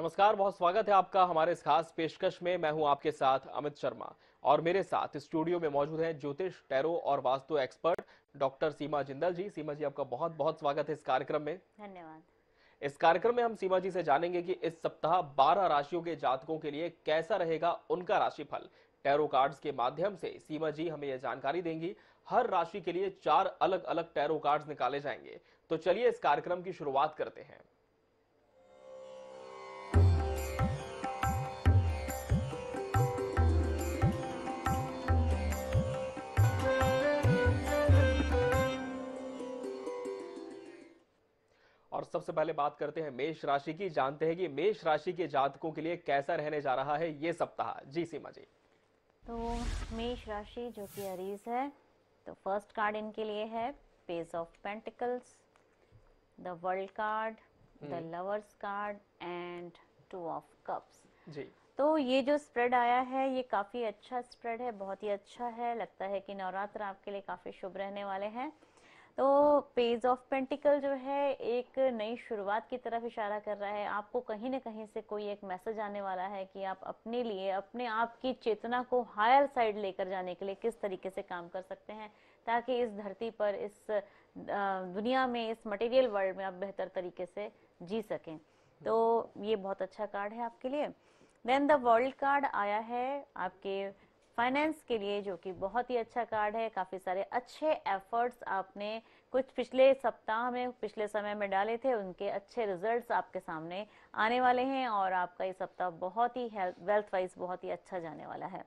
नमस्कार बहुत स्वागत है आपका हमारे इस खास पेशकश में मैं हूं आपके साथ अमित शर्मा और मेरे साथ स्टूडियो में मौजूद हैं ज्योतिष टैरो और वास्तु एक्सपर्ट डॉक्टर सीमा जिंदल जी सीमा जी आपका बहुत बहुत स्वागत है इस कार्यक्रम में धन्यवाद इस कार्यक्रम में हम सीमा जी से जानेंगे की इस सप्ताह बारह राशियों के जातकों के लिए कैसा रहेगा उनका राशिफल टैरो कार्ड्स के माध्यम से सीमा जी हमें यह जानकारी देंगी हर राशि के लिए चार अलग अलग टैरो कार्ड्स निकाले जाएंगे तो चलिए इस कार्यक्रम की शुरुआत करते हैं और सबसे पहले बात करते हैं मेष राशि की जानते हैं कि मेष राशि के जातकों के लिए कैसा रहने जा रहा है ये सप्ताह जी सीमा जी तो मेष राशि जो कि अरीज है तो फर्स्ट कार्ड इनके लिए है page of pentacles the world card the lovers card and two of cups जी तो ये जो स्प्रेड आया है ये काफी अच्छा स्प्रेड है बहुत ही अच्छा है लगता है कि नवरात्र आपके लिए काफी शुभ रहने वाले हैं तो पेज ऑफ पेंटिकल जो है एक नई शुरुआत की तरफ इशारा कर रहा है आपको कहीं ना कहीं से कोई एक मैसेज आने वाला है कि आप अपने लिए अपने आप की चेतना को हायर साइड लेकर जाने के लिए किस तरीके से काम कर सकते हैं ताकि इस धरती पर इस दुनिया में इस मटेरियल वर्ल्ड में आप बेहतर तरीके से जी सकें तो ये बहुत अच्छा कार्ड है आपके लिए देन द वर्ल्ड कार्ड आया है आपके फाइनेंस के लिए जो कि बहुत ही अच्छा कार्ड है काफ़ी सारे अच्छे एफर्ट्स आपने कुछ पिछले सप्ताह में पिछले समय में डाले थे उनके अच्छे रिजल्ट्स आपके सामने आने वाले हैं और आपका ये सप्ताह बहुत ही वेल्थ वाइज बहुत ही अच्छा जाने वाला है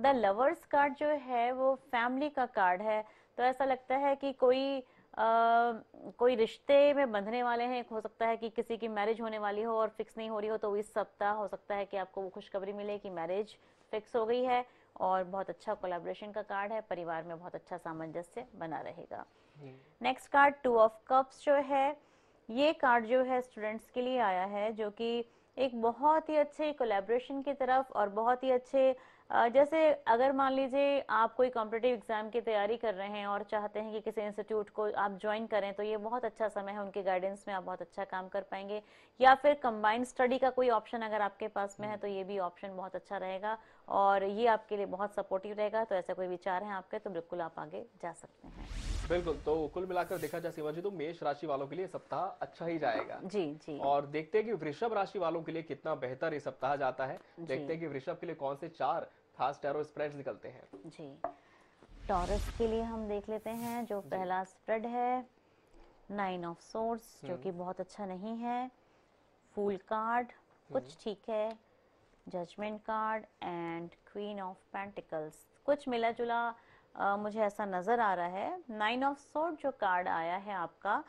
द लवर्स कार्ड जो है वो फैमिली का कार्ड है तो ऐसा लगता है कि कोई आ, कोई रिश्ते में बंधने वाले हैं हो सकता है कि किसी की मैरिज होने वाली हो और फिक्स नहीं हो रही हो तो इस सप्ताह हो सकता है कि आपको वो खुशखबरी मिले कि मैरिज फिक्स हो गई है और बहुत अच्छा कोलेब्रेशन का कार्ड है परिवार में बहुत अच्छा सामंजस्य बना रहेगा next card two of cups जो है ये कार्ड जो है स्टूडेंट्स के लिए आया है जो कि एक बहुत ही अच्छे कोलेब्रेशन की तरफ और बहुत ही अच्छे जैसे अगर मान लीजिए आप कोई कॉम्पिटेटिव एग्जाम की तैयारी कर रहे हैं और चाहते हैं कि किसी इंस्टीट्यूट को आप ज्वाइन करें तो ये बहुत अच्छा समय है उनके गाइडेंस में आप बहुत अच्छा काम कर पाएंगे या फिर कंबाइंड स्टडी का कोई ऑप्शन अगर आपके पास में है हम्म। तो ये भी ऑप्शन बहुत अच्छा रहेगा और ये आपके लिए बहुत सपोर्टिव रहेगा तो ऐसा कोई विचार है आपके तो बिल्कुल आप आगे जा सकते हैं बिल्कुल तो कुल मिलाकर देखा जाए सीमा जी तो मेष राशि वालों के लिए सप्ताह अच्छा ही जाएगा जी जी और देखते हैं कि वृषभ राशि वालों के लिए कितना बेहतर ये सप्ताह जाता है देखते हैं कि वृषभ के लिए कौन से चार खास टैरो स्प्रेड्स निकलते हैं जी टॉरस के लिए हम देख लेते हैं जो पहला स्प्रेड है नाइन ऑफ सोर्स जो हम्म। कि बहुत अच्छा नहीं है फूल कार्ड कुछ हम्म। ठीक है judgement card and queen of pentacles कुछ मिला जुला आ, मुझे ऐसा नजर आ रहा है नाइन ऑफ सोर्ड जो कार्ड आया है आपका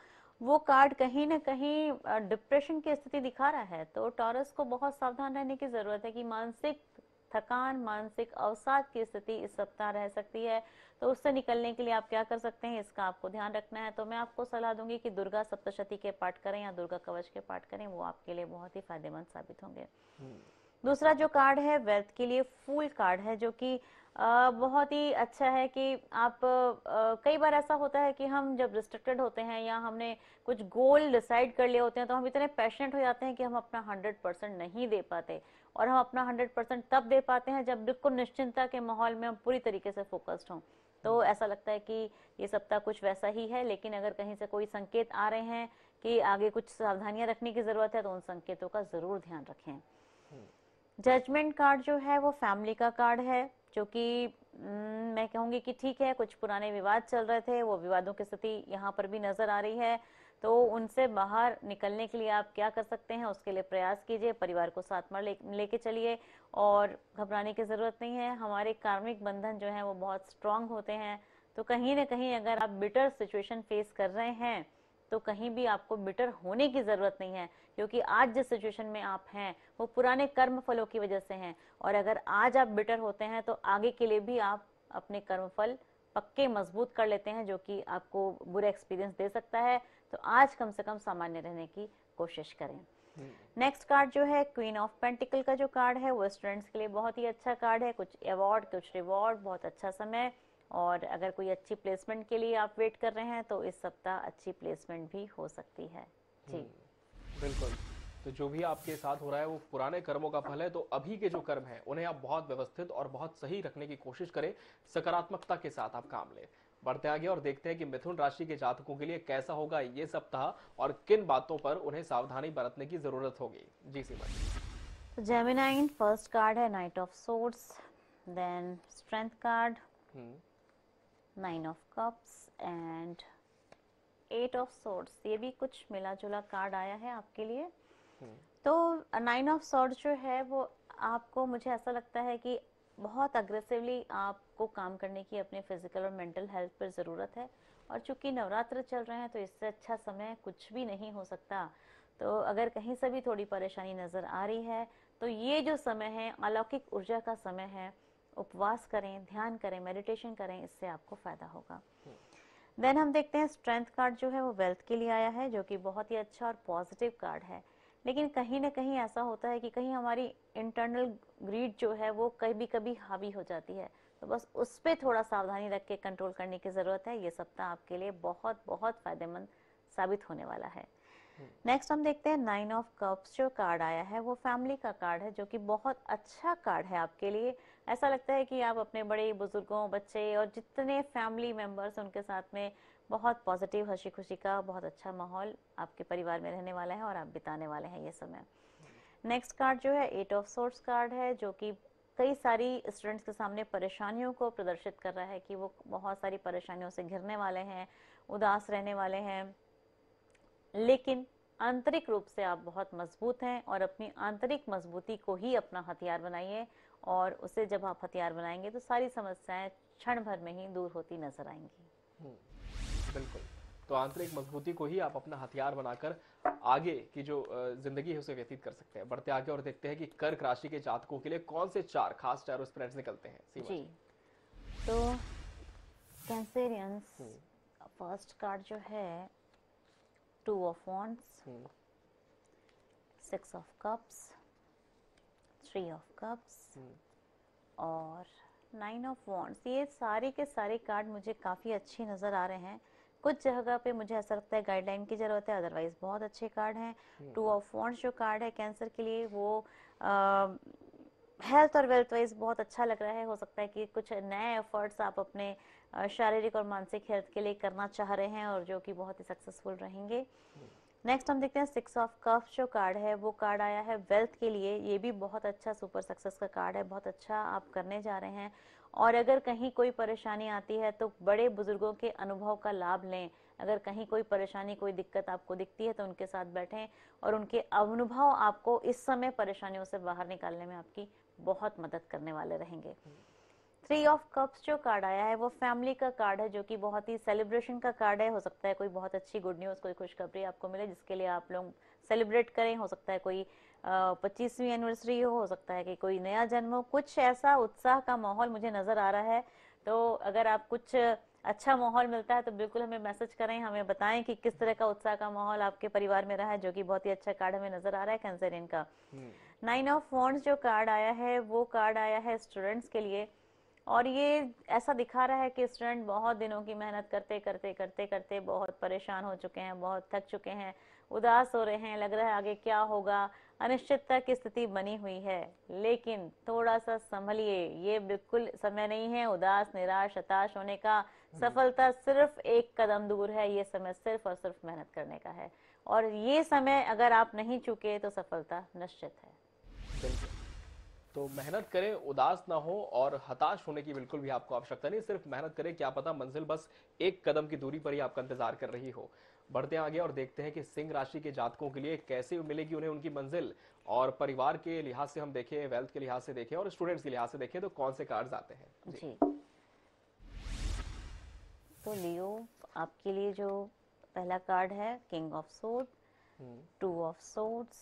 वो कार्ड कहीं ना कहीं डिप्रेशन की स्थिति दिखा रहा है तो टॉरस को बहुत सावधान रहने की जरूरत है कि मानसिक थकान मानसिक अवसाद की स्थिति इस सप्ताह रह सकती है तो उससे निकलने के लिए आप क्या कर सकते हैं इसका आपको ध्यान रखना है तो मैं आपको सलाह दूंगी कि दुर्गा सप्तशती के पाठ करें या दुर्गा कवच के पाठ करें वो आपके लिए बहुत ही फायदेमंद साबित होंगे दूसरा जो कार्ड है वेल्थ के लिए फूल कार्ड है जो कि बहुत ही अच्छा है कि आप कई बार ऐसा होता है कि हम जब रिस्ट्रिक्टेड होते हैं या हमने कुछ गोल डिसाइड कर लिए होते हैं तो हम इतने पैशनेट हो जाते हैं कि हम अपना हंड्रेड परसेंट नहीं दे पाते और हम अपना हंड्रेड परसेंट तब दे पाते हैं जब बिल्कुल निश्चिंता के माहौल में हम पूरी तरीके से फोकस्ड हों तो हम्म। ऐसा लगता है कि ये सप्ताह कुछ वैसा ही है लेकिन अगर कहीं से कोई संकेत आ रहे हैं कि आगे कुछ सावधानियां रखने की ज़रूरत है तो उन संकेतों का ज़रूर ध्यान रखें जजमेंट हम्म। कार्ड जो है वो फैमिली का कार्ड है जो कि हम्म, मैं कहूंगी कि ठीक है कुछ पुराने विवाद चल रहे थे वो विवादों की स्थिति यहाँ पर भी नज़र आ रही है तो उनसे बाहर निकलने के लिए आप क्या कर सकते हैं उसके लिए प्रयास कीजिए परिवार को साथ में ले, लेके चलिए और घबराने की ज़रूरत नहीं है हमारे कार्मिक बंधन जो है वो बहुत स्ट्रांग होते हैं तो कहीं ना कहीं अगर आप बिटर सिचुएशन फेस कर रहे हैं तो कहीं भी आपको बिटर होने की ज़रूरत नहीं है क्योंकि आज जिस सिचुएशन में आप हैं वो पुराने कर्म फलों की वजह से हैं और अगर आज आप बिटर होते हैं तो आगे के लिए भी आप अपने कर्म फल पक्के मजबूत कर लेते हैं जो कि आपको बुरा एक्सपीरियंस दे सकता है तो आज कम से कम सामान्य रहने की कोशिश करें नेक्स्ट हम्म। कार्ड जो है क्वीन ऑफ पेंटिकल का जो कार्ड है वो स्टूडेंट्स के लिए बहुत ही अच्छा कार्ड है कुछ अवार्ड कुछ रिवॉर्ड बहुत अच्छा समय और अगर कोई अच्छी प्लेसमेंट के लिए आप वेट कर रहे हैं तो इस सप्ताह अच्छी प्लेसमेंट भी हो सकती है जी हम्म। बिल्कुल तो जो भी आपके साथ हो रहा है वो पुराने कर्मों का फल है तो अभी के जो कर्म है उन्हें आप बहुत व्यवस्थित और बहुत सही रखने की कोशिश करें सकारात्मकता के साथ आप काम लें बढ़ते आगे और देखते हैं कि मिथुन राशि के जातकों के लिए कैसा होगा ये सप्ताह और किन बातों पर उन्हें सावधानी बरतने की जरूरत होगी जी सीमा जेमिनाइन फर्स्ट कार्ड है knight of swords then strength card nine of cups and eight of swords ये भी कुछ मिला जुला कार्ड आया है आपके लिए हम्म। तो नाइन ऑफ सोर्स जो है वो आपको मुझे ऐसा लगता है कि बहुत अग्रेसिवली आपको काम करने की अपने फिजिकल और मेंटल हेल्थ पर ज़रूरत है और चूंकि नवरात्र चल रहे हैं तो इससे अच्छा समय कुछ भी नहीं हो सकता तो अगर कहीं से भी थोड़ी परेशानी नज़र आ रही है तो ये जो समय है अलौकिक ऊर्जा का समय है उपवास करें ध्यान करें मेडिटेशन करें इससे आपको फ़ायदा होगा देन हम्म। हम देखते हैं स्ट्रेंथ कार्ड जो है वो वेल्थ के लिए आया है जो कि बहुत ही अच्छा और पॉजिटिव कार्ड है लेकिन कहीं ना कहीं ऐसा होता है कि कहीं हमारी इंटरनल ग्रीड जो है वो कभी कभी हावी हो जाती है तो बस उस पर थोड़ा सावधानी रख के कंट्रोल करने की ज़रूरत है ये सप्ताह आपके लिए बहुत बहुत फ़ायदेमंद साबित होने वाला है नेक्स्ट हम्म। हम देखते हैं नाइन ऑफ कप्स जो कार्ड आया है वो फैमिली का कार्ड है जो कि बहुत अच्छा कार्ड है आपके लिए ऐसा लगता है कि आप अपने बड़े बुजुर्गों बच्चे और जितने फैमिली मेम्बर्स उनके साथ में बहुत पॉजिटिव हंसी खुशी का बहुत अच्छा माहौल आपके परिवार में रहने वाला है और आप बिताने वाले हैं ये समय नेक्स्ट कार्ड जो है एट ऑफ सोर्स कार्ड है जो कि कई सारी स्टूडेंट्स के सामने परेशानियों को प्रदर्शित कर रहा है कि वो बहुत सारी परेशानियों से घिरने वाले हैं उदास रहने वाले हैं लेकिन आंतरिक रूप से आप बहुत मजबूत हैं और अपनी आंतरिक मजबूती को ही अपना हथियार बनाइए और उसे जब आप हथियार बनाएंगे तो सारी समस्याएं क्षण भर में ही दूर होती नजर आएंगी हम्म। बिल्कुल तो आंतरिक मजबूती को ही आप अपना हथियार बनाकर आगे की जो जिंदगी है उसे व्यतीत कर सकते हैं बढ़ते आगे और देखते हैं कि कर्क राशि के जातकों के लिए कौन से चार खास टैरो स्प्रेड्स निकलते हैं जी तो कैंसेरियंस फर्स्ट कार्ड जो है two of wands six of cups three of cups और नाइन ऑफ वॉन्ट्स ये सारे के सारे कार्ड मुझे काफ़ी अच्छे नज़र आ रहे हैं कुछ जगह पे मुझे ऐसा लगता है गाइडलाइन की जरूरत है अदरवाइज बहुत अच्छे कार्ड हैं टू ऑफ वन जो कार्ड है कैंसर के लिए वो हेल्थ और वेल्थ वाइज बहुत अच्छा लग रहा है हो सकता है कि कुछ नए एफर्ट्स आप अपने शारीरिक और मानसिक हेल्थ के लिए करना चाह रहे हैं और जो कि बहुत ही सक्सेसफुल रहेंगे नेक्स्ट हम्म। हम देखते हैं सिक्स ऑफ कफ जो कार्ड है वो कार्ड आया है वेल्थ के लिए ये भी बहुत अच्छा सुपर सक्सेस का कार्ड है बहुत अच्छा आप करने जा रहे हैं और अगर कहीं कोई परेशानी आती है तो बड़े बुजुर्गों के अनुभव का लाभ लें अगर कहीं कोई परेशानी कोई दिक्कत आपको दिखती है तो उनके साथ बैठें और उनके अनुभव आपको इस समय परेशानियों से बाहर निकालने में आपकी बहुत मदद करने वाले रहेंगे थ्री ऑफ कप्स जो कार्ड आया है वो फैमिली का कार्ड है जो कि बहुत ही सेलिब्रेशन का कार्ड है हो सकता है कोई बहुत अच्छी गुड न्यूज़ कोई खुशखबरी आपको मिले जिसके लिए आप लोग सेलिब्रेट करें हो सकता है कोई पच्चीसवीं एनिवर्सरी हो सकता है कि कोई नया जन्म हो कुछ ऐसा उत्साह का माहौल मुझे नज़र आ रहा है तो अगर आप कुछ अच्छा माहौल मिलता है तो बिल्कुल हमें मैसेज करें हमें बताएं कि किस तरह का उत्साह का माहौल आपके परिवार में रहा है जो कि बहुत ही अच्छा कार्ड हमें नजर आ रहा है कैंसर इनका नाइन ऑफ वॉन्ट्स जो कार्ड आया है वो कार्ड आया है स्टूडेंट्स के लिए और ये ऐसा दिखा रहा है कि स्टूडेंट बहुत दिनों की मेहनत करते करते करते करते बहुत परेशान हो चुके हैं बहुत थक चुके हैं उदास हो रहे हैं लग रहा है आगे क्या होगा अनिश्चितता की स्थिति बनी हुई है लेकिन थोड़ा सा संभलिए ये बिल्कुल समय नहीं है उदास निराश हताश होने का सफलता सिर्फ एक कदम दूर है ये समय सिर्फ और सिर्फ मेहनत करने का है और ये समय अगर आप नहीं चुके तो सफलता निश्चित है तो मेहनत करें उदास ना हो और हताश होने की बिल्कुल भी आपको आवश्यकता नहीं सिर्फ मेहनत करें क्या पता मंजिल बस एक कदम की दूरी पर ही आपका इंतजार कर रही हो बढ़ते हैं आगे और देखते हैं कि सिंह राशि के जातकों के लिए कैसे मिलेगी उन्हें उनकी मंजिल और परिवार के लिहाज से हम देखें वेल्थ के लिहाज से देखें और स्टूडेंट्स के लिहाज से देखें तो कौन से कार्ड आते हैं तो लियो आपके लिए जो पहला कार्ड है king of swords two of swords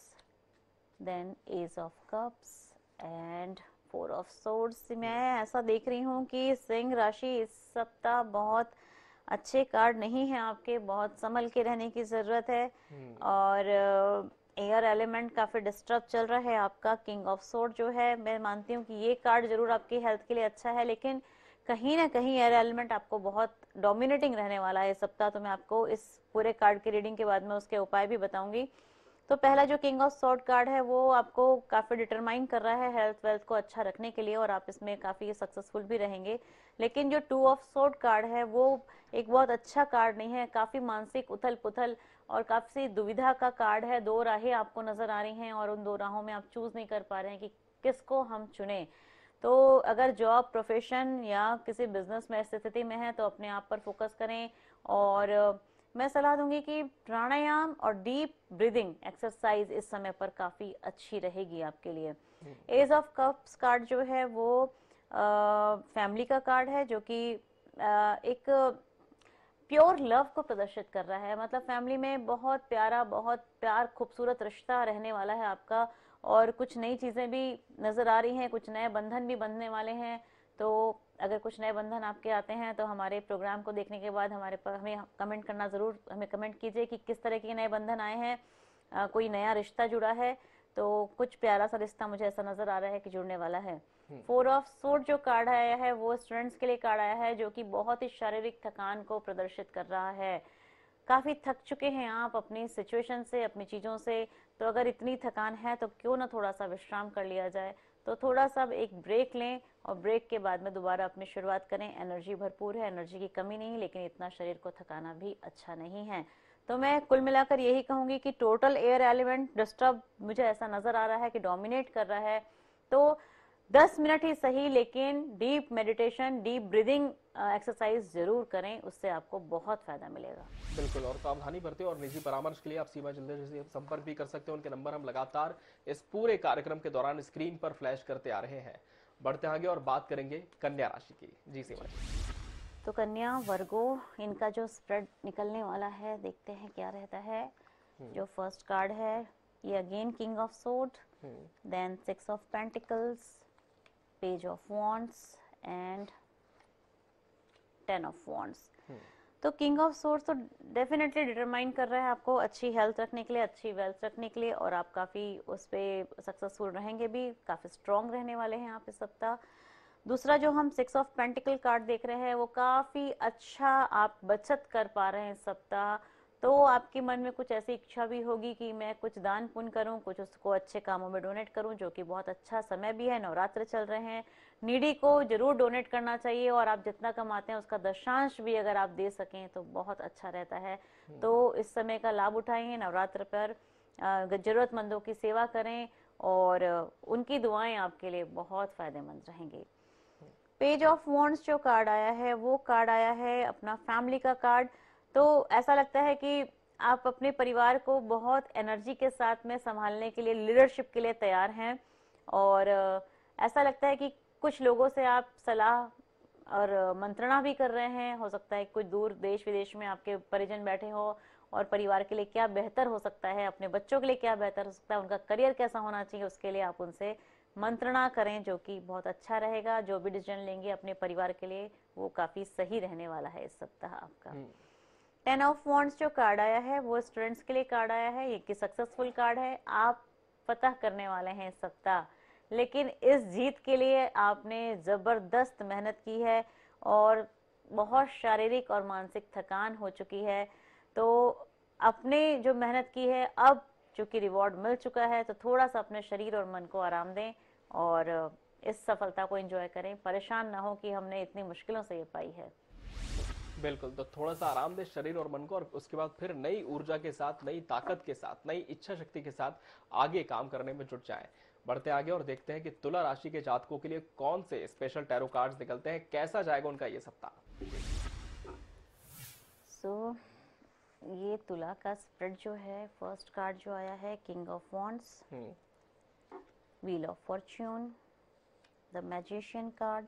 then ace of cups and four of swords मैं ऐसा देख रही हूँ कि सिंह राशि इस सप्ताह बहुत अच्छे कार्ड नहीं है आपके बहुत संभल के रहने की ज़रूरत है हम्म। और एयर एलिमेंट काफ़ी डिस्टर्ब चल रहा है आपका किंग ऑफ सोर्ड जो है मैं मानती हूँ कि ये कार्ड जरूर आपकी हेल्थ के लिए अच्छा है लेकिन कहीं ना कहीं एयर एलिमेंट आपको बहुत डोमिनेटिंग रहने वाला है सप्ताह तो मैं आपको इस पूरे कार्ड की रीडिंग के बाद में उसके उपाय भी बताऊंगी तो पहला जो किंग ऑफ सॉर्ट कार्ड है वो आपको काफ़ी डिटरमाइन कर रहा है हेल्थ वेल्थ को अच्छा रखने के लिए और आप इसमें काफ़ी सक्सेसफुल भी रहेंगे लेकिन जो टू ऑफ सॉर्ट कार्ड है वो एक बहुत अच्छा कार्ड नहीं है काफ़ी मानसिक उथल पुथल और काफ़ी दुविधा का कार्ड है दो राहें आपको नज़र आ रही हैं और उन दो राहों में आप चूज़ नहीं कर पा रहे हैं कि किसको हम चुने तो अगर जॉब प्रोफेशन या किसी बिजनेस में स्थिति में है तो अपने आप पर फोकस करें और मैं सलाह दूंगी कि प्राणायाम और डीप ब्रीदिंग एक्सरसाइज इस समय पर काफी अच्छी रहेगी आपके लिए एज ऑफ कप्स कार्ड जो है वो फैमिली का कार्ड है जो कि एक प्योर लव को प्रदर्शित कर रहा है मतलब फैमिली में बहुत प्यारा बहुत प्यार खूबसूरत रिश्ता रहने वाला है आपका और कुछ नई चीज़ें भी नज़र आ रही हैं कुछ नए बंधन भी बंधने वाले हैं तो अगर कुछ नए बंधन आपके आते हैं तो हमारे प्रोग्राम को देखने के बाद हमारे पर हमें कमेंट करना ज़रूर हमें कमेंट कीजिए कि किस तरह के नए बंधन आए हैं कोई नया रिश्ता जुड़ा है तो कुछ प्यारा सा रिश्ता मुझे ऐसा नजर आ रहा है कि जुड़ने वाला है फोर ऑफ सोर्ड जो कार्ड आया है वो स्टूडेंट्स के लिए कार्ड आया है जो कि बहुत ही शारीरिक थकान को प्रदर्शित कर रहा है काफ़ी थक चुके हैं आप अपनी सिचुएशन से अपनी चीज़ों से तो अगर इतनी थकान है तो क्यों ना थोड़ा सा विश्राम कर लिया जाए तो थोड़ा सा एक ब्रेक लें और ब्रेक के बाद में दोबारा अपनी शुरुआत करें एनर्जी भरपूर है एनर्जी की कमी नहीं लेकिन इतना शरीर को थकाना भी अच्छा नहीं है तो मैं कुल मिलाकर यही कहूंगी कि टोटल एयर एलिमेंट डिस्टर्ब मुझे ऐसा नजर आ रहा है कि डोमिनेट कर रहा है तो दस मिनट ही सही लेकिन deep meditation deep breathing exercise जरूर करें उससे आपको बहुत फायदा मिलेगा बिल्कुल और सावधानी बरते और निजी परामर्श के लिए आप सीमा चंद्र से संपर्क भी कर सकते हैं उनके नंबर हम लगातार इस पूरे कार्यक्रम के दौरान स्क्रीन पर फ्लैश करते आ रहे हैं बढ़ते आगे और बात करेंगे कन्या राशि की जी सीमा जी तो कन्या वर्गो इनका जो स्प्रेड निकलने वाला है देखते हैं क्या रहता है हम्म। जो फर्स्ट कार्ड है ये again king of swords then six of pentacles page of wands and ten of wands तो किंग ऑफ सोर्स तो डेफिनेटली डिटरमाइन कर रहा है आपको अच्छी हेल्थ रखने के लिए अच्छी वेल्थ रखने के लिए और आप काफ़ी उस पर सक्सेसफुल रहेंगे भी काफ़ी स्ट्रॉन्ग रहने वाले हैं आप इस सप्ताह दूसरा जो हम सिक्स ऑफ पेंटिकल कार्ड देख रहे हैं वो काफ़ी अच्छा आप बचत कर पा रहे हैं इस सप्ताह तो आपके मन में कुछ ऐसी इच्छा भी होगी कि मैं कुछ दान पुण्य करूं कुछ उसको अच्छे कामों में डोनेट करूं जो कि बहुत अच्छा समय भी है नवरात्र चल रहे हैं नीडी को जरूर डोनेट करना चाहिए और आप जितना कमाते हैं उसका दशांश भी अगर आप दे सकें तो बहुत अच्छा रहता है हम्म। तो इस समय का लाभ उठाएं नवरात्र पर जरूरतमंदों की सेवा करें और उनकी दुआएं आपके लिए बहुत फायदेमंद रहेंगी पेज ऑफ वॉन्ट्स जो कार्ड आया है वो कार्ड आया है अपना फैमिली का कार्ड तो ऐसा लगता है कि आप अपने परिवार को बहुत एनर्जी के साथ में संभालने के लिए लीडरशिप के लिए तैयार हैं और ऐसा लगता है कि कुछ लोगों से आप सलाह और मंत्रणा भी कर रहे हैं हो सकता है कुछ दूर देश विदेश में आपके परिजन बैठे हो और परिवार के लिए क्या बेहतर हो सकता है अपने बच्चों के लिए क्या बेहतर हो सकता है उनका करियर कैसा होना चाहिए उसके लिए आप उनसे मंत्रणा करें जो कि बहुत अच्छा रहेगा जो भी डिसीजन लेंगे अपने परिवार के लिए वो काफ़ी सही रहने वाला है इस सप्ताह आपका हम्म। टेन ऑफ वॉन्ट्स जो कार्ड आया है वो स्टूडेंट्स के लिए कार्ड आया है ये कि सक्सेसफुल कार्ड है आप फतह करने वाले हैं इस सप्ताह लेकिन इस जीत के लिए आपने ज़बरदस्त मेहनत की है और बहुत शारीरिक और मानसिक थकान हो चुकी है तो अपने जो मेहनत की है अब चूंकि रिवॉर्ड मिल चुका है तो थोड़ा सा अपने शरीर और मन को आराम दें और इस सफलता को एंजॉय करें परेशान ना हो कि हमने इतनी मुश्किलों से ये पाई है बिल्कुल तो थोड़ा सा आराम दे शरीर और मन को और उसके बाद फिर नई ऊर्जा के साथ नई ताकत के साथ नई इच्छा शक्ति के साथ आगे काम करने में जुट जाए बढ़ते आगे और देखते हैं कि तुला राशि के जातकों के लिए कौन से स्पेशल टैरो कार्ड निकलते हैं कैसा जाएगा उनका ये सप्ताह सो so, ये तुला का स्प्रेड जो है फर्स्ट कार्ड जो आया है king of wands wheel of fortune the magician card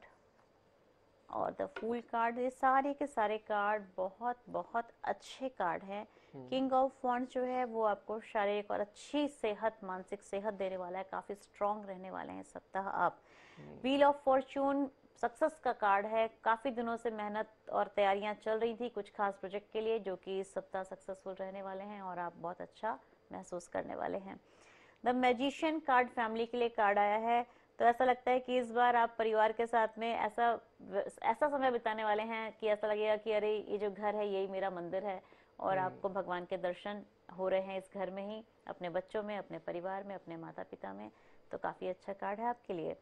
और द फूल कार्ड ये सारे के सारे कार्ड बहुत बहुत अच्छे कार्ड हैं किंग ऑफ वॉन्ड जो है वो आपको शारीरिक और अच्छी सेहत मानसिक सेहत देने वाला है काफी स्ट्रांग रहने वाले हैं सप्ताह आप व्हील ऑफ फॉर्चून सक्सेस का कार्ड है काफी दिनों से मेहनत और तैयारियां चल रही थी कुछ खास प्रोजेक्ट के लिए जो कि इस सप्ताह सक्सेसफुल रहने वाले हैं और आप बहुत अच्छा महसूस करने वाले हैं द मैजिशियन कार्ड फैमिली के लिए कार्ड आया है तो ऐसा लगता है कि इस बार आप परिवार के साथ में ऐसा ऐसा समय बिताने वाले हैं कि ऐसा लगेगा कि अरे ये जो घर है यही मेरा मंदिर है और हम्म। आपको भगवान के दर्शन हो रहे हैं इस घर में ही अपने बच्चों में अपने परिवार में अपने माता पिता में तो काफ़ी अच्छा कार्ड है आपके लिए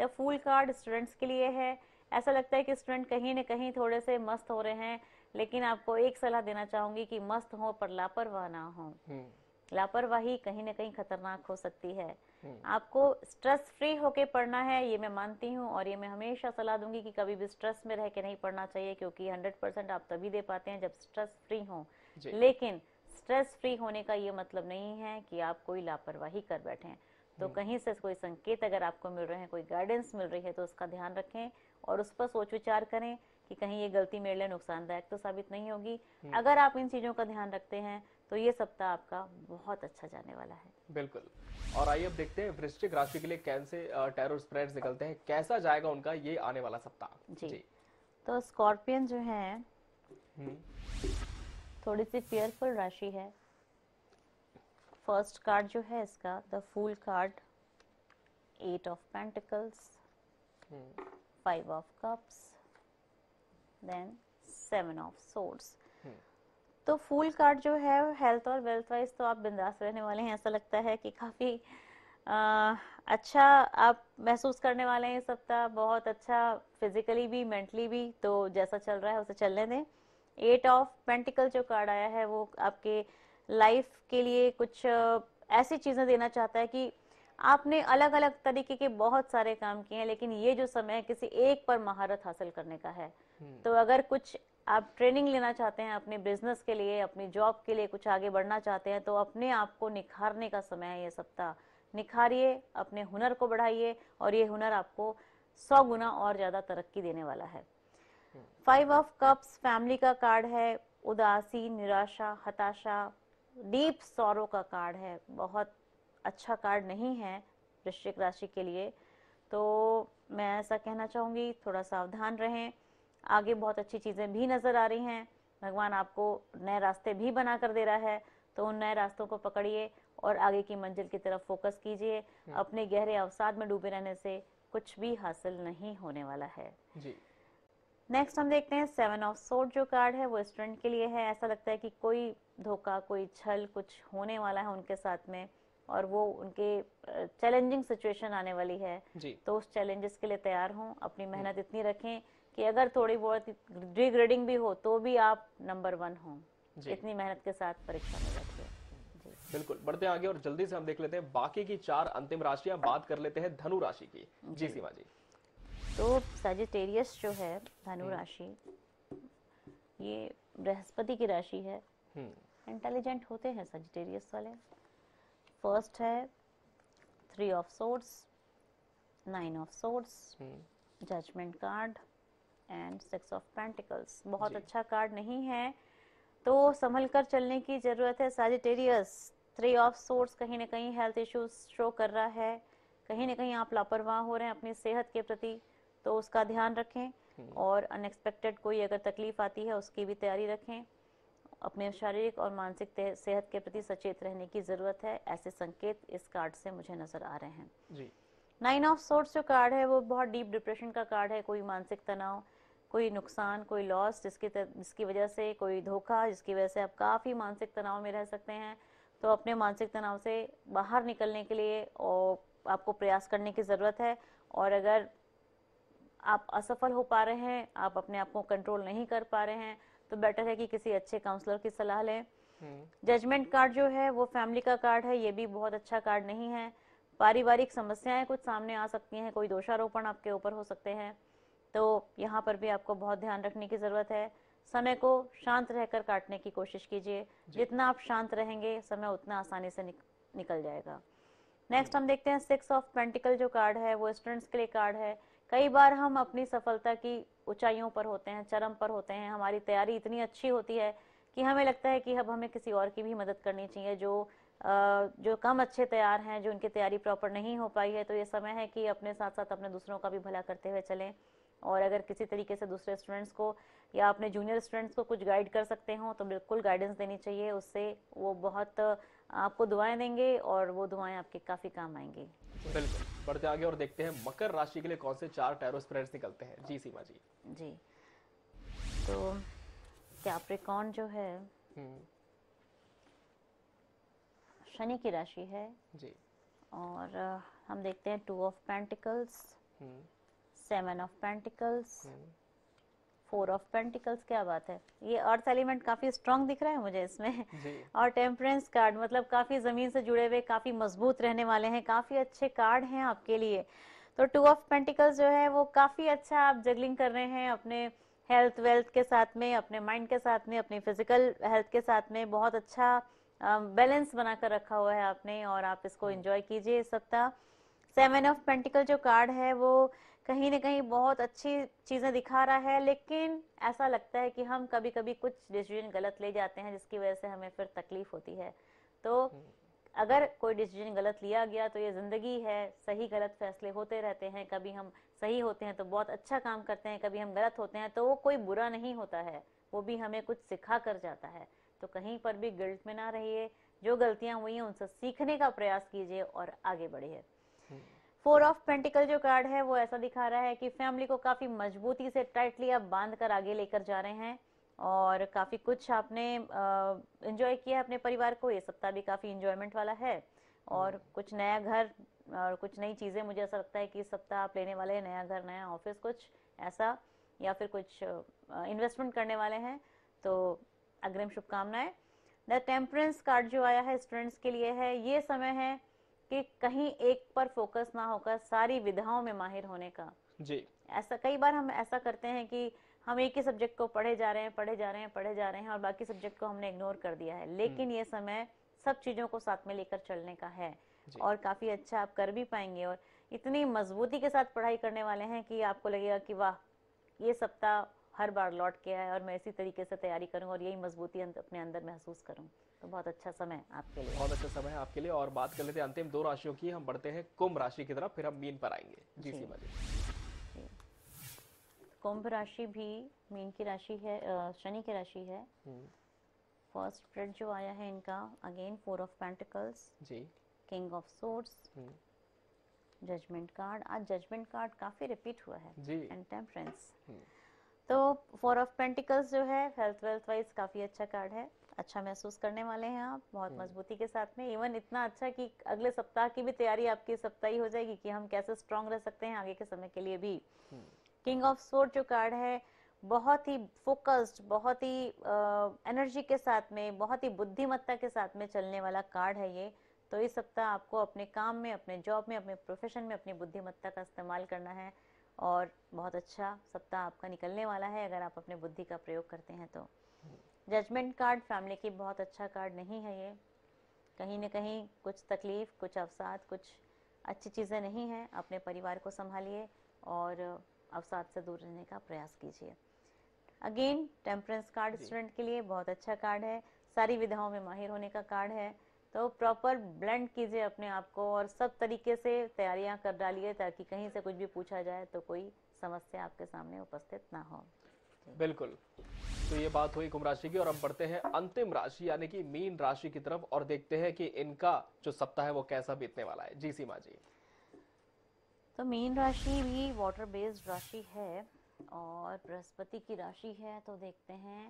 द फूल कार्ड स्टूडेंट्स के लिए है ऐसा लगता है कि स्टूडेंट कहीं ना कहीं थोड़े से मस्त हो रहे हैं लेकिन आपको एक सलाह देना चाहूंगी कि मस्त हो पर लापरवाह ना हो हम्म। लापरवाही कहीं ना कहीं खतरनाक हो सकती है हम्म। आपको स्ट्रेस फ्री होके पढ़ना है ये मैं मानती हूँ और ये मैं हमेशा सलाह दूंगी कि कभी भी स्ट्रेस में रह के नहीं पढ़ना चाहिए क्योंकि 100 परसेंट आप तभी दे पाते हैं जब स्ट्रेस फ्री हो लेकिन स्ट्रेस फ्री होने का ये मतलब नहीं है कि आप कोई लापरवाही कर बैठे तो हम्म। कहीं से कोई संकेत अगर आपको मिल रहे हैं कोई गाइडेंस मिल रही है तो उसका ध्यान रखें और उस पर सोच विचार करें कि कहीं ये गलती मेरे लिए नुकसानदायक तो साबित नहीं होगी हम्म। अगर आप इन चीजों का ध्यान रखते हैं तो ये सप्ताह आपका बहुत अच्छा जाने वाला है बिल्कुल और आइए अब देखते हैं वृश्चिक राशि के लिए कैसे टेरर स्प्रेड निकलते हैं कैसा जाएगा उनका ये आने वाला सप्ताह जी, जी। तो स्कॉर्पियन जो है थोड़ी सी फेयरफुल राशि है फर्स्ट कार्ड जो है इसका the fool card eight of pentacles five of cups then seven of swords तो फूल कार्ड जो है हेल्थ और वेल्थ वाइज तो आप बिंदास रहने वाले हैं ऐसा लगता है कि काफ़ी आ, अच्छा आप महसूस करने वाले हैं इस सप्ताह बहुत अच्छा फिजिकली भी मेंटली भी तो जैसा चल रहा है उसे चलने दें एट ऑफ पेंटिकल जो कार्ड आया है वो आपके लाइफ के लिए कुछ ऐसी चीज़ें देना चाहता है कि आपने अलग अलग तरीके के बहुत सारे काम किए हैं लेकिन ये जो समय है किसी एक पर महारत हासिल करने का है हम्म। तो अगर कुछ आप ट्रेनिंग लेना चाहते हैं अपने बिजनेस के लिए अपनी जॉब के लिए कुछ आगे बढ़ना चाहते हैं तो अपने आप को निखारने का समय है ये सप्ताह निखारिए अपने हुनर को बढ़ाइए और ये हुनर आपको सौ गुना और ज़्यादा तरक्की देने वाला है फाइव ऑफ कप्स फैमिली का कार्ड है उदासी निराशा हताशा डीप सौरव का कार्ड है बहुत अच्छा कार्ड नहीं है वृश्चिक राशि के लिए तो मैं ऐसा कहना चाहूँगी थोड़ा सावधान रहें आगे बहुत अच्छी चीज़ें भी नज़र आ रही हैं भगवान आपको नए रास्ते भी बना कर दे रहा है तो उन नए रास्तों को पकड़िए और आगे की मंजिल की तरफ फोकस कीजिए हम्म। अपने गहरे अवसाद में डूबे रहने से कुछ भी हासिल नहीं होने वाला है नेक्स्ट हम देखते हैं सेवन ऑफ सोर्ड जो कार्ड है वो स्टूडेंट के लिए है ऐसा लगता है कि कोई धोखा कोई छल कुछ होने वाला है उनके साथ में और वो उनके चैलेंजिंग सिचुएशन आने वाली है तो उस चैलेंजेस के लिए तैयार हों अपनी हम्म। मेहनत इतनी रखें कि अगर थोड़ी बहुत डिग्रेडिंग भी हो तो भी आप नंबर वन हो इतनी मेहनत के साथ परीक्षा में बैठे बिल्कुल बढ़ते आगे और जल्दी से हम देख लेते हैं बाकी की चार अंतिम राशियां बात कर लेते हैं धनु राशि की जी सीमा जी तो सजिटेरियस जो है धनु हम्म। राशि ये बृहस्पति की राशि है इंटेलिजेंट हम्म। होते हैं सजिटेरियस वाले फर्स्ट है three of swords nine of swords judgement card and six of pentacles बहुत अच्छा कार्ड नहीं है तो संभल कर चलने की ज़रूरत है साजिटेरियस थ्री ऑफ सोर्स कहीं ना कहीं हेल्थ इश्यूज शो कर रहा है कहीं ना कहीं आप लापरवाह हो रहे हैं अपनी सेहत के प्रति तो उसका ध्यान रखें हम्म। और अनएक्सपेक्टेड कोई अगर तकलीफ आती है उसकी भी तैयारी रखें अपने शारीरिक और मानसिक सेहत के प्रति सचेत रहने की ज़रूरत है ऐसे संकेत इस कार्ड से मुझे नज़र आ रहे हैं नाइन ऑफ सोर्स जो कार्ड है वो बहुत डीप डिप्रेशन का कार्ड है कोई मानसिक तनाव कोई नुकसान कोई लॉस जिसकी जिसकी वजह से कोई धोखा जिसकी वजह से आप काफ़ी मानसिक तनाव में रह सकते हैं तो अपने मानसिक तनाव से बाहर निकलने के लिए और आपको प्रयास करने की ज़रूरत है और अगर आप असफल हो पा रहे हैं आप अपने आप को कंट्रोल नहीं कर पा रहे हैं तो बेटर है कि किसी अच्छे काउंसलर की सलाह लें जजमेंट हम्म। कार्ड जो है वो फैमिली का कार्ड है ये भी बहुत अच्छा कार्ड नहीं है पारिवारिक समस्याएं कुछ सामने आ सकती हैं कोई दोषारोपण आपके ऊपर हो सकते हैं तो यहाँ पर भी आपको बहुत ध्यान रखने की ज़रूरत है समय को शांत रहकर काटने की कोशिश कीजिए जितना आप शांत रहेंगे समय उतना आसानी से निक, निकल जाएगा नेक्स्ट हम देखते हैं सिक्स ऑफ पेंटिकल जो कार्ड है वो स्टूडेंट्स के लिए कार्ड है कई बार हम अपनी सफलता की ऊंचाइयों पर होते हैं चरम पर होते हैं हमारी तैयारी इतनी अच्छी होती है कि हमें लगता है कि अब हमें किसी और की भी मदद करनी चाहिए जो जो कम अच्छे तैयार हैं जो उनकी तैयारी प्रॉपर नहीं हो पाई है तो ये समय है कि अपने साथ साथ अपने दूसरों का भी भला करते हुए चलें और अगर किसी तरीके से दूसरे स्टूडेंट्स को या अपने जूनियर स्टूडेंट्स को कुछ गाइड कर सकते हो तो बिल्कुल गाइडेंस देनी चाहिए उससे वो बहुत आपको दुआएं देंगे और वो दुआएं आपके काफ़ी काम आएंगे बिल्कुल बढ़ते आगे और देखते हैं मकर राशि के लिए कौन से चार टैरो स्प्रेड्स निकलते हैं जी सीमा जी जी तो कैप्रिकॉन जो है हम्म। शनि की राशि है जी और हम देखते हैं two of pentacles seven of pentacles हम्म। फोर ऑफ पेंटिकल्स क्या बात है ये अर्थ एलिमेंट काफी स्ट्रॉन्ग दिख रहा है मुझे इसमें और टेम्परेंस कार्ड मतलब काफी जमीन से जुड़े हुए काफी मजबूत रहने वाले हैं काफी अच्छे कार्ड हैं आपके लिए तो टू ऑफ पेंटिकल्स जो है वो काफी अच्छा आप जगलिंग कर रहे हैं अपने हेल्थ वेल्थ के साथ में अपने माइंड के साथ में अपने फिजिकल हेल्थ के साथ में बहुत अच्छा बैलेंस बनाकर रखा हुआ है आपने और आप इसको एंजॉय हम्म। कीजिए इस सप्ताह सेवन ऑफ पेंटिकल जो कार्ड है वो कहीं ना कहीं बहुत अच्छी चीज़ें दिखा रहा है लेकिन ऐसा लगता है कि हम कभी कभी कुछ डिसीजन गलत ले जाते हैं जिसकी वजह से हमें फिर तकलीफ होती है तो हम्म। अगर कोई डिसीजन गलत लिया गया तो ये ज़िंदगी है सही गलत फैसले होते रहते हैं कभी हम सही होते हैं तो बहुत अच्छा काम करते हैं कभी हम गलत होते हैं तो वो कोई बुरा नहीं होता है वो भी हमें कुछ सिखा कर जाता है तो कहीं पर भी गिल्ट में ना रहिए जो गलतियाँ हुई हैं उनसे सीखने का प्रयास कीजिए और आगे बढ़िए फोर ऑफ पेंटिकल जो कार्ड है वो ऐसा दिखा रहा है कि फैमिली को काफ़ी मजबूती से टाइटली आप बांध कर आगे लेकर जा रहे हैं और काफ़ी कुछ आपने एंजॉय किया अपने परिवार को ये सप्ताह भी काफ़ी इंजॉयमेंट वाला है और हम्म। कुछ नया घर और कुछ नई चीज़ें मुझे ऐसा लगता है कि इस सप्ताह आप लेने वाले हैं नया घर नया ऑफिस कुछ ऐसा या फिर कुछ इन्वेस्टमेंट करने वाले हैं तो अग्रिम शुभकामनाएं द टेम्परेंस कार्ड जो आया है स्टूडेंट्स के लिए है ये समय है कि कहीं एक पर फोकस ना होकर सारी विधाओं में माहिर होने का जी ऐसा कई बार हम ऐसा करते हैं कि हम एक ही सब्जेक्ट को पढ़े जा रहे हैं पढ़े जा रहे हैं पढ़े जा रहे हैं और बाकी सब्जेक्ट को हमने इग्नोर कर दिया है हम्म। लेकिन ये समय सब चीज़ों को साथ में लेकर चलने का है और काफ़ी अच्छा आप कर भी पाएंगे और इतनी मजबूती के साथ पढ़ाई करने वाले हैं कि आपको लगेगा कि वाह ये सप्ताह हर बार लौट के आया और मैं इसी तरीके से तैयारी करूँ और यही मजबूती अं-, अपने अंदर महसूस करूँ तो बहुत अच्छा समय आपके लिए बहुत अच्छा समय आपके लिए और बात कर लेते हैं अंतिम दो राशियों की हम बढ़ते हैं कुंभ राशि की तरफ फिर हम मीन पर आएंगे जी सीमा जी कुंभ राशि भी मीन की राशि है शनि की राशि है हम्म। फर्स्ट स्प्रेड जो आया है इनका अगेन फोर ऑफ पेंटिकल्स जी किंग ऑफ सोर्स हम्म। जजमेंट कार्ड आज जजमेंट कार्ड काफी रिपीट हुआ है एंड टेम्परेंस हम्म। तो फोर ऑफ पेंटिकल्स जो है हेल्थ वेल्थ वाइज काफी अच्छा कार्ड है अच्छा महसूस करने वाले हैं आप बहुत हम्म। मजबूती के साथ में इवन इतना अच्छा कि अगले सप्ताह की भी तैयारी आपकी सप्ताह ही हो जाएगी कि हम कैसे स्ट्रांग रह सकते हैं आगे के समय के लिए भी किंग ऑफ सोर्ड जो कार्ड है बहुत ही फोकस्ड बहुत ही एनर्जी के साथ में बहुत ही बुद्धिमत्ता के साथ में चलने वाला कार्ड है ये तो इस सप्ताह आपको अपने काम में अपने जॉब में अपने प्रोफेशन में अपनी बुद्धिमत्ता का इस्तेमाल करना है और बहुत अच्छा सप्ताह आपका निकलने वाला है अगर आप अपने बुद्धि का प्रयोग करते हैं तो जजमेंट कार्ड फैमिली की बहुत अच्छा कार्ड नहीं है ये कहीं ना कहीं कुछ तकलीफ़ कुछ अवसाद कुछ अच्छी चीज़ें नहीं हैं अपने परिवार को संभालिए और अवसाद से दूर रहने का प्रयास कीजिए अगेन टेम्परेंस कार्ड स्टूडेंट के लिए बहुत अच्छा कार्ड है सारी विधाओं में माहिर होने का कार्ड है तो प्रॉपर ब्लेंड कीजिए अपने आप को और सब तरीके से तैयारियां कर डालिए ताकि कहीं से कुछ भी पूछा जाए तो कोई समस्या आपके सामने उपस्थित ना हो बिल्कुल तो ये बात हुई कुंभ राशि की और हम बढ़ते हैं अंतिम राशि यानी कि मीन राशि की तरफ और देखते हैं कि इनका जो सप्ताह है वो कैसा बीतने वाला है जी सीमा जी तो मीन राशि भी वाटर बेस्ड राशि है और बृहस्पति की राशि है तो देखते हैं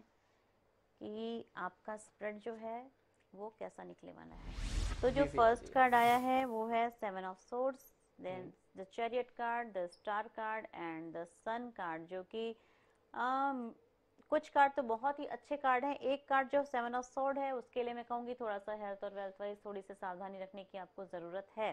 कि आपका स्प्रेड जो है वो कैसा निकले वाला है तो जो फर्स्ट कार्ड आया है वो है seven of swords then the chariot card the star card and the sun card जो कि कुछ कार्ड तो बहुत ही अच्छे कार्ड हैं एक कार्ड जो सेवन ऑफ सोर्ड है उसके लिए मैं कहूँगी थोड़ा सा हेल्थ और वेल्थ वाइज थोड़ी सी सावधानी रखने की आपको ज़रूरत है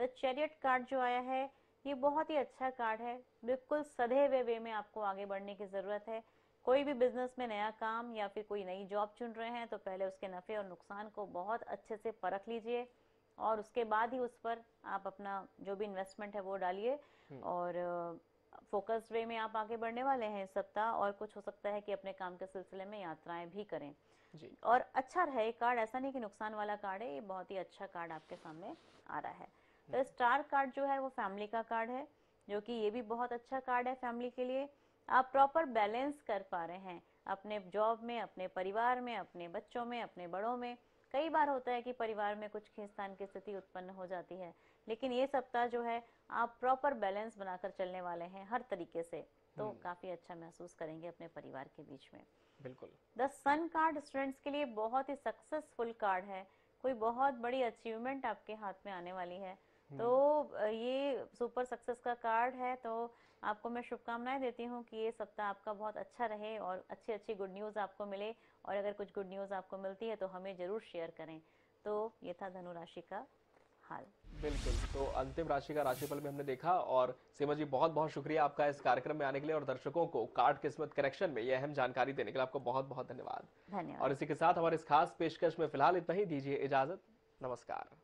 द चैरियट कार्ड जो आया है ये बहुत ही अच्छा कार्ड है बिल्कुल सधे हुए वे में आपको आगे बढ़ने की ज़रूरत है कोई भी बिजनेस में नया काम या फिर कोई नई जॉब चुन रहे हैं तो पहले उसके नफ़े और नुकसान को बहुत अच्छे से परख लीजिए और उसके बाद ही उस पर आप अपना जो भी इन्वेस्टमेंट है वो डालिए हम्म। और फोकस वे में आप आगे बढ़ने वाले हैं इस सप्ताह और कुछ हो सकता है कि अपने काम के सिलसिले में यात्राएं भी करें जी और अच्छा रहे कार्ड ऐसा नहीं कि नुकसान वाला कार्ड है ये बहुत ही अच्छा कार्ड आपके सामने आ रहा है तो हम्म। स्टार कार्ड जो है वो फैमिली का कार्ड है जो कि ये भी बहुत अच्छा कार्ड है फैमिली के लिए आप प्रॉपर बैलेंस कर पा रहे हैं अपने जॉब में अपने परिवार में अपने बच्चों में अपने बड़ों में कई बार होता है कि परिवार में कुछ खींचतान की स्थिति उत्पन्न हो जाती है लेकिन ये सप्ताह जो है आप प्रॉपर बैलेंस बनाकर चलने वाले हैं हर तरीके से तो हम्म। काफी अच्छा महसूस करेंगे अपने परिवार के बीच में बिल्कुल द सन कार्ड स्टूडेंट्स के लिए बहुत ही सक्सेसफुल कार्ड है कोई बहुत बड़ी अचीवमेंट आपके हाथ में आने वाली है हम्म। तो ये सुपर सक्सेस का कार्ड है तो आपको मैं शुभकामनाएं देती हूँ कि ये सप्ताह आपका बहुत अच्छा रहे और अच्छी अच्छी गुड न्यूज़ आपको मिले और अगर कुछ गुड न्यूज़ आपको मिलती है तो हमें ज़रूर शेयर करें तो ये था धनु राशि का हाल बिल्कुल तो अंतिम राशि का राशिफल भी हमने देखा और सीमा जी बहुत बहुत शुक्रिया आपका इस कार्यक्रम में आने के लिए और दर्शकों को कार्ड किस्मत करेक्शन में यह अहम जानकारी देने के लिए आपको बहुत बहुत धन्यवाद धन्यवाद और इसी के साथ हमारे इस खास पेशकश में फिलहाल इतना ही दीजिए इजाजत नमस्कार